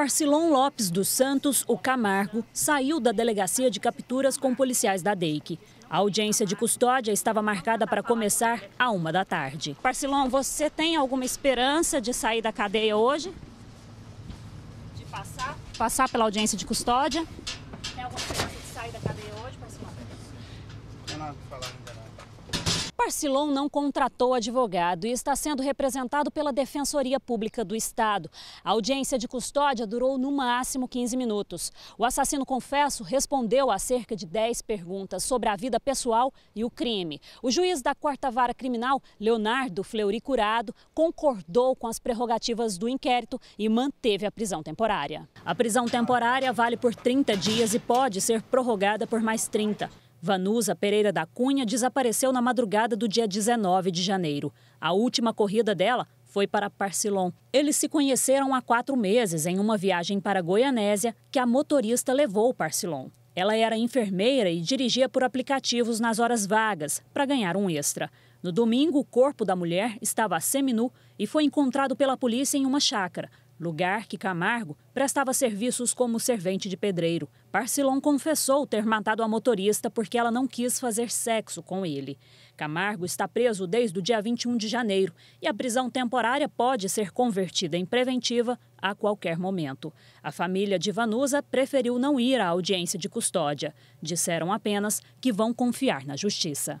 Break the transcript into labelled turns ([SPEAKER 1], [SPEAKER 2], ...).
[SPEAKER 1] Aparcilon Lopes dos Santos, o Camargo, saiu da delegacia de capturas com policiais da DEIC. A audiência de custódia estava marcada para começar à uma da tarde. Parcilon, você tem alguma esperança de sair da cadeia hoje? De passar? Passar pela audiência de custódia?
[SPEAKER 2] Tem alguma esperança de sair da cadeia hoje, Parcilon? Não tem nada para
[SPEAKER 1] Marcilon não contratou advogado e está sendo representado pela Defensoria Pública do Estado. A audiência de custódia durou no máximo 15 minutos. O assassino confesso respondeu a cerca de 10 perguntas sobre a vida pessoal e o crime. O juiz da Quarta Vara Criminal, Leonardo Fleury Curado, concordou com as prerrogativas do inquérito e manteve a prisão temporária. A prisão temporária vale por 30 dias e pode ser prorrogada por mais 30. Vanusa Pereira da Cunha desapareceu na madrugada do dia 19 de janeiro. A última corrida dela foi para Parcilon. Eles se conheceram há quatro meses em uma viagem para Goianésia que a motorista levou Parcilon. Ela era enfermeira e dirigia por aplicativos nas horas vagas para ganhar um extra. No domingo, o corpo da mulher estava seminu e foi encontrado pela polícia em uma chácara, lugar que Camargo prestava serviços como servente de pedreiro. Parcilon confessou ter matado a motorista porque ela não quis fazer sexo com ele. Camargo está preso desde o dia 21 de janeiro e a prisão temporária pode ser convertida em preventiva a qualquer momento. A família de Vanusa preferiu não ir à audiência de custódia. Disseram apenas que vão confiar na justiça.